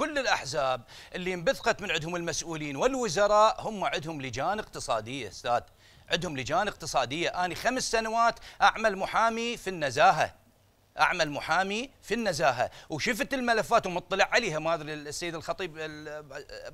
كل الأحزاب اللي انبثقت من عندهم المسؤولين والوزراء هم عندهم لجان اقتصادية أستاذ عندهم لجان اقتصادية أنا خمس سنوات أعمل محامي في النزاهة اعمل محامي في النزاهه وشفت الملفات ومطلع عليها ما ادري السيد الخطيب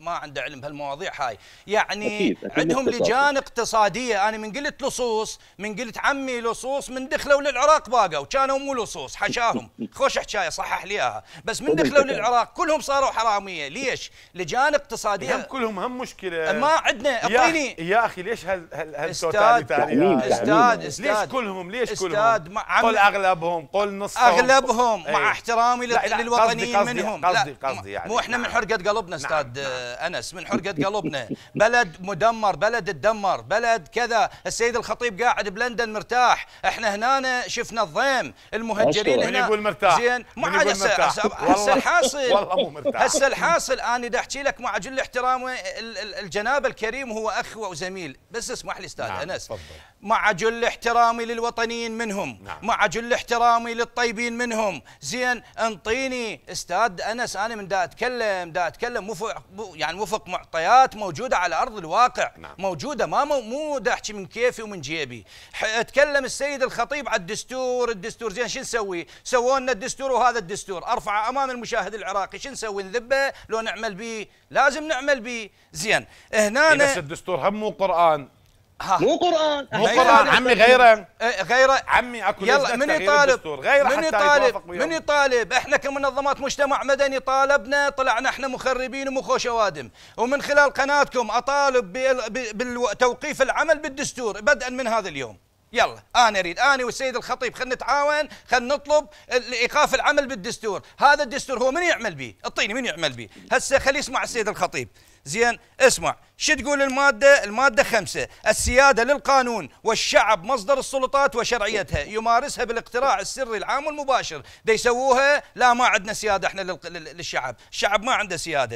ما عنده علم بهالمواضيع هاي يعني أكيد. أكيد عندهم لجان اقتصاديه انا من قلت لصوص من قلت عمي لصوص من دخلوا للعراق باقوا كانوا مو لصوص حشاهم خوش حكايه صحح لي اياها بس من دخلوا للعراق كلهم صاروا حراميه ليش لجان اقتصاديه هم كلهم هم مشكله ما عندنا اعطيني يا اخي ليش هال هال هالتوتال استاذ استاذ ليش كلهم ليش كلهم قل اغلبهم قل نص اغلبهم ايه مع احترامي لا لا للوطنيين قصدي منهم قصدي قصدي يعني مو احنا من نعم. حرقه قلبنا نعم، استاذ نعم انس من حرقه قلبنا بلد مدمر بلد تدمر بلد كذا السيد الخطيب قاعد بلندن مرتاح احنا هنا شفنا الضيم المهجرين هنا من يقول مرتاح زين ما عاد هسه الحاصل والله مو مرتاح هسه الحاصل انا دا احكي لك مع جل احترامي الجناب الكريم هو اخ وزميل بس اسمح لي استاذ نعم انس مع جل احترامي للوطنيين منهم نعم. مع جل احترامي للطيب الطيبين منهم زين انطيني استاذ انس انا من دا اتكلم دا اتكلم وفق يعني وفق معطيات موجوده على ارض الواقع نعم. موجوده ما مو, مو دا احكي من كيفي ومن جيبي اتكلم السيد الخطيب على الدستور الدستور زين شو نسوي سووا لنا الدستور وهذا الدستور ارفعه امام المشاهد العراقي شو نسوي نذبه لو نعمل به لازم نعمل به زين هنا نفس إيه، الدستور هم مو قران مو قران مو قران عمي غيره إيه، غيره عمي اكو يلا من يطالب غيره من يطالب من يطالب احنا كمنظمات مجتمع مدني طالبنا طلعنا احنا مخربين ومخو اوادم ومن خلال قناتكم اطالب بتوقيف العمل بالدستور بدءا من هذا اليوم يلا انا اريد انا والسيد الخطيب خلينا نتعاون خلينا نطلب ايقاف العمل بالدستور هذا الدستور هو من يعمل به اعطيني من يعمل به هسه خلي يسمع السيد الخطيب زين اسمع شو تقول المادة المادة خمسة السيادة للقانون والشعب مصدر السلطات وشرعيتها يمارسها بالاقتراع السري العام والمباشر دي يسووها لا ما عندنا سيادة احنا للشعب الشعب ما عنده سيادة